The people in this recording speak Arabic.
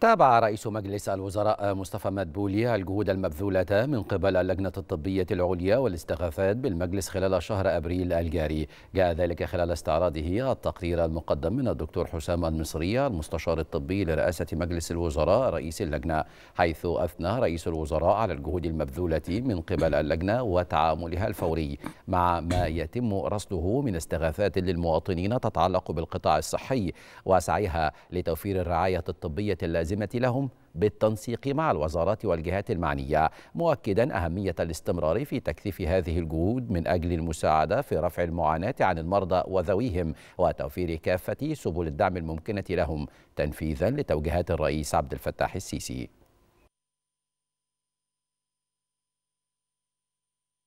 تابع رئيس مجلس الوزراء مصطفى مدبولي الجهود المبذولة من قبل اللجنة الطبية العليا والاستغاثات بالمجلس خلال شهر أبريل الجاري جاء ذلك خلال استعراضه التقرير المقدم من الدكتور حسام المصري المستشار الطبي لرئاسة مجلس الوزراء رئيس اللجنة حيث أثنى رئيس الوزراء على الجهود المبذولة من قبل اللجنة وتعاملها الفوري مع ما يتم رصده من استغاثات للمواطنين تتعلق بالقطاع الصحي وسعيها لتوفير الرعاية الطبية اللازمة اللازمة لهم بالتنسيق مع الوزارات والجهات المعنية مؤكدا أهمية الاستمرار في تكثيف هذه الجهود من أجل المساعدة في رفع المعاناة عن المرضى وذويهم وتوفير كافة سبل الدعم الممكنة لهم تنفيذا لتوجيهات الرئيس عبد الفتاح السيسي